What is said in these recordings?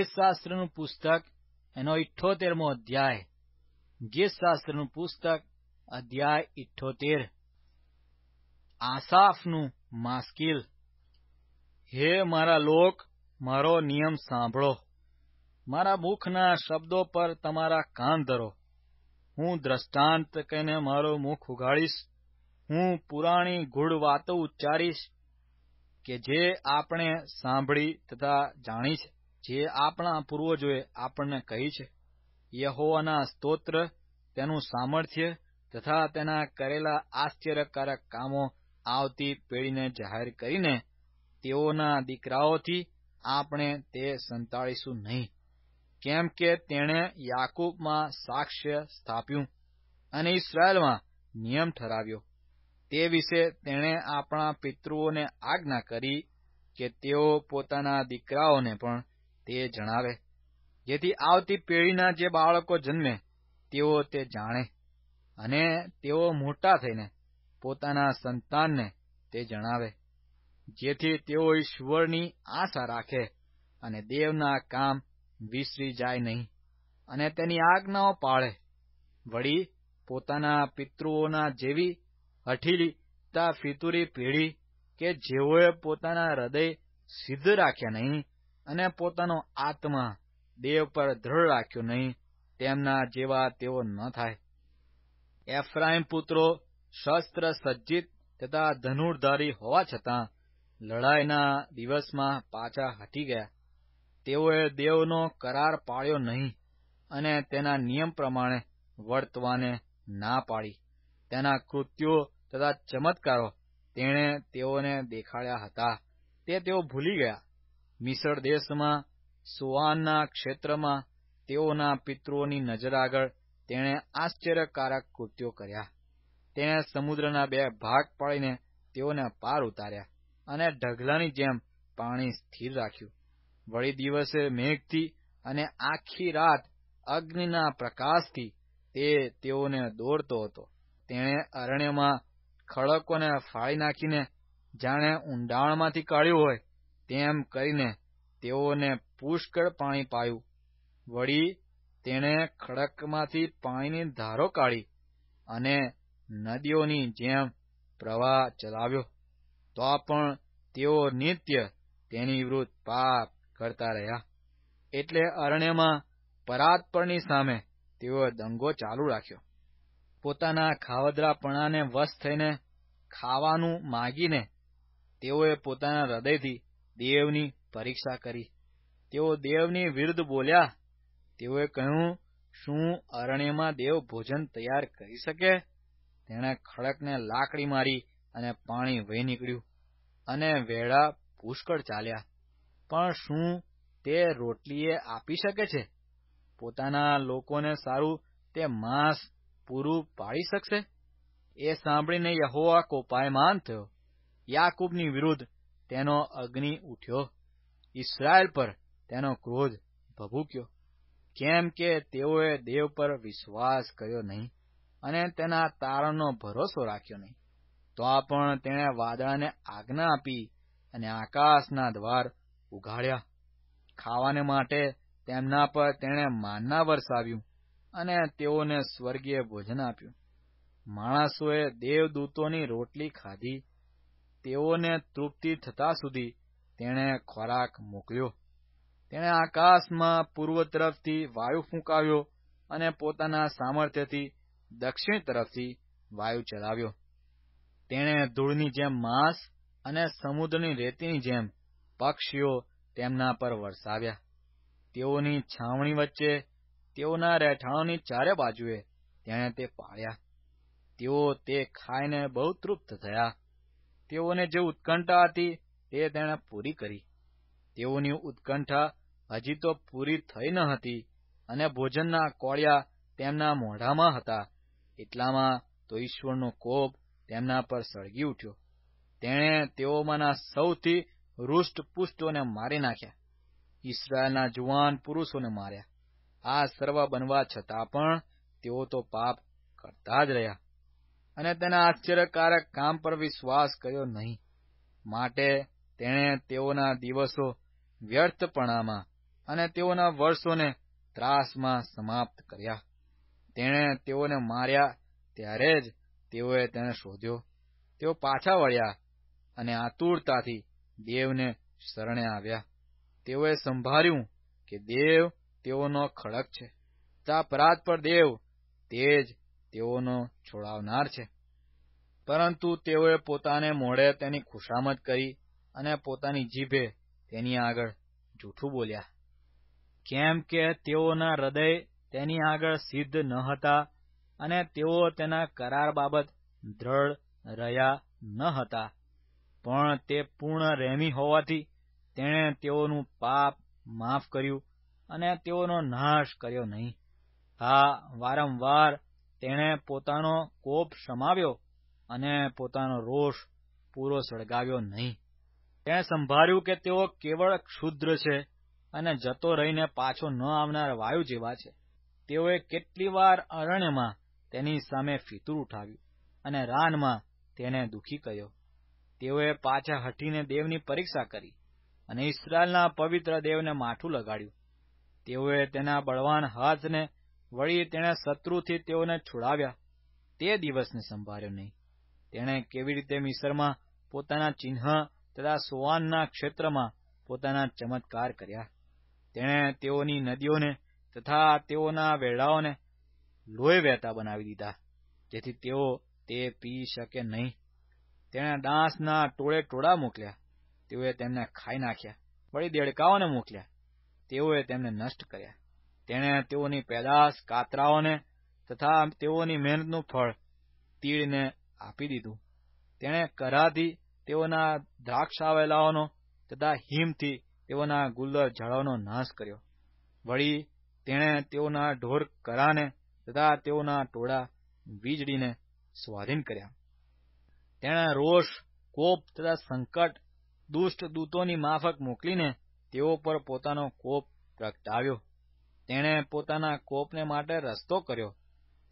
શાસ્ત્રનું પુસ્તક એનો ઇઠ્ઠોતેરમો અધ્યાય શાસ્ત્રનું પુસ્તક અધ્યાય ઇઠ્ઠોતેર આસાફનું માસ્કિલ હે મારા લોક મારો નિયમ સાંભળો મારા મુખના શબ્દો પર તમારા કાન ધરો હું દ્રષ્ટાંત કહીને મારો મુખ ઉગાડીશ હું પુરાણી ગૂઢ વાતો ઉચ્ચારીશ કે જે આપણે સાંભળી તથા જાણી છે જે આપણા પૂર્વજોએ આપણને કહી છે યહોવાના સ્તોત્ર તેનું સામર્થ્ય તથા તેના કરેલા આશ્ચર્યકારક કામો આવતી પેઢીને જાહેર કરીને તેઓના દીકરાઓથી આપણે તે સંતાળીશું નહીં કેમ કે તેણે યાકૂબમાં સાક્ષ્ય સ્થાપ્યું અને ઇસરાયલમાં નિયમ ઠરાવ્યો તે વિશે તેણે આપણા પિતૃઓને આજ્ઞા કરી કે તેઓ પોતાના દીકરાઓને પણ તે જણાવે જેથી આવતી પેઢીના જે બાળકો જન્મે તેઓ તે જાણે અને તેઓ મોટા થઈને પોતાના સંતાનને તે જણાવે જેથી તેઓ ઈશ્વરની આશા રાખે અને દેવના કામ વિસરી જાય નહીં અને તેની આજ્ઞાઓ પાળે વળી પોતાના પિતૃઓના જેવી હઠીલીતા ફિતુરી પેઢી કે જેઓએ પોતાના હૃદય સિદ્ધ રાખ્યા નહીં અને પોતાનો આત્મા દેવ પર દ્રઢ રાખ્યો નહીં તેમના જેવા તેઓ ન થાય એફ્રાઈમ પુત્રો શસ્ત્ર સજ્જિત તથા ધનુર્ધારી હોવા છતાં લડાઈના દિવસમાં પાછા હટી ગયા તેઓએ દેવનો કરાર પાળ્યો નહીં અને તેના નિયમ પ્રમાણે વર્તવાને ના પાડી તેના કૃત્યો તથા ચમત્કારો તેણે તેઓને દેખાડ્યા હતા તે તેઓ ભૂલી ગયા મિસર દેશમાં સુઆનના ક્ષેત્રમાં તેઓના પિતૃઓની નજર આગળ તેણે આશ્ચર્યકારક કૃત્યો કર્યા તેણે સમુદ્રના બે ભાગ પાડીને તેઓને પાર ઉતાર્યા અને ઢગલાની જેમ પાણી સ્થિર રાખ્યું વળી દિવસે મેઘથી અને આખી રાત અગ્નિના પ્રકાશથી તે તેઓને દોરતો હતો તેણે અરણ્યમાં ખડકોને ફાળી નાખીને જાણે ઊંડાણમાંથી કાઢ્યું હોય તેમ કરીને તેઓને પુષ્કળ પાણી પાયું વળી તેણે ખડકમાંથી પાણીની ધારો કાઢી અને નદીઓની જેમ પ્રવાહ ચલાવ્યો તો પણ તેઓ નિત્ય તેની વિરુદ્ધ પાપ કરતા રહ્યા એટલે અરણ્યમાં પરાતપરની સામે તેઓ દંગો ચાલુ રાખ્યો પોતાના ખાવદરાપણાને વશ થઈને ખાવાનું માગીને તેઓએ પોતાના હૃદયથી દેવની પરીક્ષા કરી તેઓ દેવની વિરુદ્ધ બોલ્યા તેઓએ કહ્યું શું અરણ્યમાં દેવ ભોજન તૈયાર કરી શકે તેણે ખડકને લાકડી મારી અને પાણી વહી નીકળ્યું અને વેળા પુષ્કળ ચાલ્યા પણ શું તે રોટલીએ આપી શકે છે પોતાના લોકોને સારું તે માંસ પૂરું પાડી શકશે એ સાંભળીને યહોવા કોપાયમાન થયો યાકૂબની વિરુદ્ધ તેનો અગ્નિ ઉઠ્યો ઇસરાયલ પર તેનો ક્રોધ ભભૂક્યો કેમ કે તેઓએ દેવ પર વિશ્વાસ કર્યો નહીં અને તેના તારણનો ભરોસો રાખ્યો નહીં તો પણ તેણે વાદળાને આજ્ઞા આપી અને આકાશના દ્વાર ઉઘાડ્યા ખાવાને માટે તેમના પર તેણે માનના વરસાવ્યું અને તેઓને સ્વર્ગીય ભોજન આપ્યું માણસોએ દેવદૂતોની રોટલી ખાધી તેઓને તૃપ્તિ થતા સુધી તેણે ખોરાક મોકલ્યો તેણે આકાશમાં પૂર્વ તરફથી વાયુ ફૂંકાવ્યો અને પોતાના સામર્થ્યથી દક્ષિણ તરફથી વાયુ ચલાવ્યો તેણે ધૂળની જેમ માંસ અને સમુદ્રની રેતીની જેમ પક્ષીઓ તેમના પર વરસાવ્યા તેઓની છાવણી વચ્ચે તેઓના રહેઠાણોની ચારે બાજુએ તેણે તે પાળ્યા તેઓ તે ખાઈને બહુ તૃપ્ત થયા તેઓને જે ઉત્કંઠા હતી તે તેણે પૂરી કરી તેઓની ઉત્કંઠા હજી તો પૂરી થઈ ન હતી અને ભોજનના કોળિયા તેમના મોઢામાં હતા એટલામાં તો ઈશ્વરનો કોપ તેમના પર સળગી ઉઠ્યો તેણે તેઓમાંના સૌથી રૂષ્ટપુષ્ટોને મારી નાખ્યા ઈસરાયલના જુવાન પુરુષોને માર્યા આ સર્વ બનવા છતાં પણ તેઓ તો પાપ કરતા જ રહ્યા અને તેના આશ્ચર્યકારક કામ પર વિશ્વાસ કર્યો નહીં માટે તેણે તેઓના દિવસો વ્યર્થપણામાં અને તેઓના વર્ષોને ત્રાસમાં સમાપ્ત કર્યા તેણે તેઓને માર્યા ત્યારે જ તેઓએ તેને શોધ્યો તેઓ પાછા વળ્યા અને આતુરતાથી દેવને શરણે આવ્યા તેઓએ સંભાળ્યું કે દેવ તેઓનો ખડક છે તા પરાત પર દેવ તે જ તેઓનો છોડાવનાર છે પરંતુ તેઓએ પોતાને મોડે તેની ખુશામત કરી અને પોતાની જીભે તેની આગળ જૂઠું બોલ્યા કેમ કે તેઓના હૃદય તેની આગળ સિદ્ધ ન હતા અને તેઓ તેના કરાર બાબત દ્રઢ રહ્યા ન હતા પણ તે પૂર્ણ રહેમી હોવાથી તેણે તેઓનું પાપ માફ કર્યું અને તેઓનો નાશ કર્યો નહીં આ વારંવાર તેણે પોતાનો કોપ સમાવ્યો અને પોતાનો રોષ પૂરો સળગાવ્યો નહીં તેણે સંભાળ્યું કે તેઓ કેવળ ક્ષુદ્ર છે અને જતો રહીને પાછો ન આવનાર વાયુ જેવા છે તેઓએ કેટલી વાર અરણ્યમાં તેની સામે ફિતુર ઉઠાવ્યું અને રાનમાં તેને દુઃખી કહ્યો તેઓએ પાછા હટીને દેવની પરીક્ષા કરી અને ઇસરાયલના પવિત્ર દેવને માથું લગાડ્યું તેઓએ તેના બળવાન હાથને વળી તેણે શત્રુથી તેઓને છોડાવ્યા તે દિવસને સંભાળ્યો નહીં તેણે કેવી રીતે મિસરમાં પોતાના ચિહ્ન તથા સોવાનના ક્ષેત્રમાં પોતાના ચમત્કાર કર્યા તેણે તેઓની નદીઓને તથા તેઓના વેળાઓને લોહી વહેતા બનાવી દીધા જેથી તેઓ તે પી શકે નહીં તેણે ડાંસના ટોળે ટોળા મોકલ્યા તેઓએ તેમને ખાઈ નાખ્યા વળી દેડકાઓને મોકલ્યા તેઓએ તેમને નષ્ટ કર્યા તેણે તેઓની પેદાશ કાતરાઓને તથા તેઓની મહેનતનું ફળ તીડને આપી દીધું તેણે કરાથી તેઓના દ્રાક્ષાવેલાઓનો તથા હિમથી તેઓના ગુલ્લર ઝાડોનો નાશ કર્યો વળી તેણે તેઓના ઢોર કરાને તથા તેઓના ટોળા વીજળીને સ્વાધીન કર્યા તેણે રોષ કોપ તથા સંકટ દુષ્ટ દૂતોની માફક મોકલીને તેઓ પર પોતાનો કોપ પ્રગટાવ્યો તેણે પોતાના કોપને માટે રસ્તો કર્યો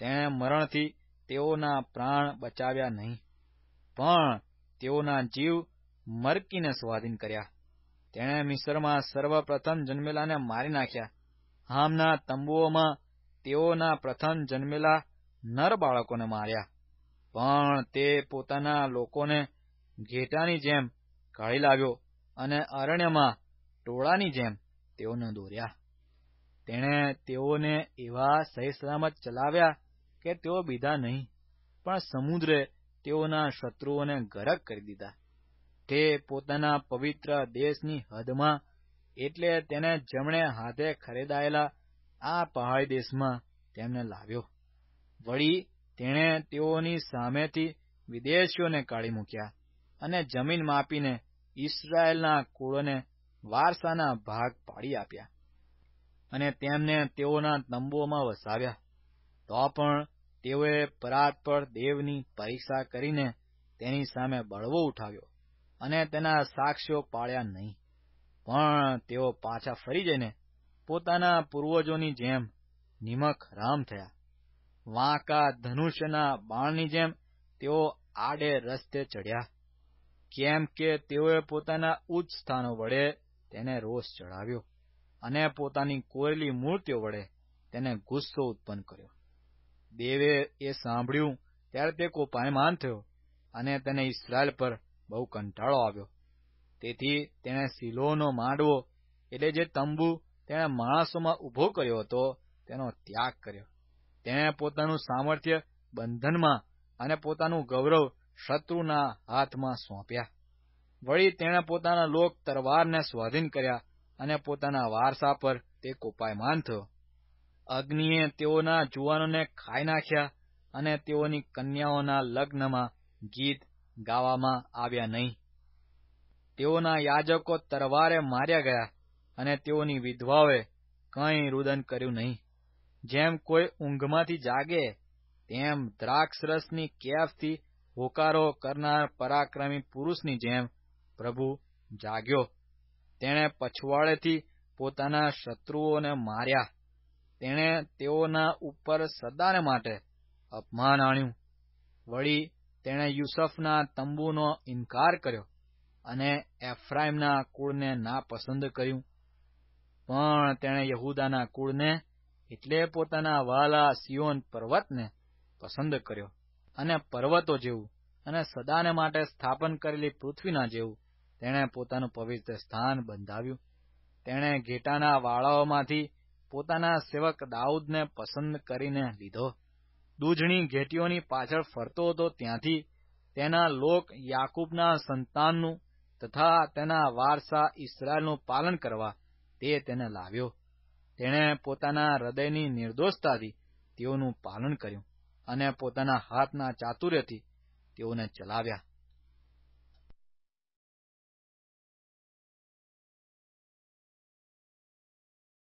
તેણે મરણથી તેઓના પ્રાણ બચાવ્યા નહીં પણ તેઓના જીવ મરકીને સ્વાધીન કર્યા તેણે મિસરમાં સર્વપ્રથમ જન્મેલાને મારી નાખ્યા હામના તંબુઓમાં તેઓના પ્રથમ જન્મેલા નર બાળકોને માર્યા પણ તે પોતાના લોકોને ઘેટાની જેમ કાઢી લાવ્યો અને અરણ્યમાં ટોળાની જેમ તેઓને દોર્યા તેણે તેઓને એવા સહી સલામત ચલાવ્યા કે તેઓ બીધા નહીં પણ સમુદ્રે તેઓના શત્રુઓને ગરક કરી દીધા તે પોતાના પવિત્ર દેશની હદમાં એટલે તેને જમણે હાથે ખરીદાયેલા આ પહાડી દેશમાં તેમને લાવ્યો વળી તેણે તેઓની સામેથી વિદેશીઓને કાઢી મૂક્યા અને જમીન માપીને ઇસરાયેલના કુળોને વારસાના ભાગ પાડી આપ્યા અને તેમને તેઓના તંબુઓમાં વસાવ્યા તો પણ તેઓએ પરાત પર દેવની પરીક્ષા કરીને તેની સામે બળવો ઉઠાવ્યો અને તેના સાક્ષ્યો પાળ્યા નહીં પણ તેઓ પાછા ફરી જઈને પોતાના પૂર્વજોની જેમ નિમક રામ થયા વાંકા ધનુષ્યના બાણની જેમ તેઓ આડે રસ્તે ચડ્યા કેમ કે તેઓએ પોતાના ઉચ્ચ સ્થાનો વડે તેને રોષ ચડાવ્યો અને પોતાની કોયલી મૂર્તિઓ વડે તેને ગુસ્સો ઉત્પન્ન કર્યો દેવે એ સાંભળ્યું ત્યારે તે કોપાયમાન થયો અને તેને ઇસરાયલ પર બહુ કંટાળો આવ્યો તેથી તેણે સિલોનો માંડવો એટલે જે તંબુ તેણે માણસોમાં ઊભો કર્યો હતો તેનો ત્યાગ કર્યો તેણે પોતાનું સામર્થ્ય બંધનમાં અને પોતાનું ગૌરવ શત્રુના હાથમાં સોંપ્યા વળી તેણે પોતાના લોક તરવારને સ્વાધીન કર્યા અને પોતાના વારસા પર તે કોપાયમાન થયો અગ્નિએ તેઓના જુવાનોને ખાઈ નાખ્યા અને તેઓની કન્યાઓના લગ્નમાં ગીત ગાવામાં આવ્યા નહીં તેઓના યાજકો તરવારે માર્યા ગયા અને તેઓની વિધવાઓએ કંઈ રુદન કર્યું નહીં જેમ કોઈ ઊંઘમાંથી જાગે તેમ દ્રાક્ષરસની કેફથી હોકારો કરનાર પરાક્રમી પુરુષની જેમ પ્રભુ જાગ્યો તેણે પછવાડેથી પોતાના શત્રુઓને માર્યા તેણે તેઓના ઉપર સદાને માટે અપમાન આણ્યું વળી તેણે યુસફના તંબુનો ઇનકાર કર્યો અને એફ્રાઇમના કુળને નાપસંદ કર્યું પણ તેણે યહુદાના કુળને એટલે પોતાના વાલા સિયોન પર્વતને પસંદ કર્યો અને પર્વતો જેવું અને સદાને માટે સ્થાપન કરેલી પૃથ્વીના જેવું તેણે પોતાનું પવિત્ર સ્થાન બંધાવ્યું તેણે ઘેટાના વાળાઓમાંથી પોતાના સેવક દાઉદને પસંદ કરીને લીધો દૂજણી ઘેટીઓની પાછળ ફરતો હતો ત્યાંથી તેના લોક યાકૂબના સંતાનનું તથા તેના વારસા ઇસરાયલનું પાલન કરવા તે તેને લાવ્યો તેણે પોતાના હૃદયની નિર્દોષતાથી તેઓનું પાલન કર્યું અને પોતાના હાથના ચાતુર્યથી તેઓને ચલાવ્યા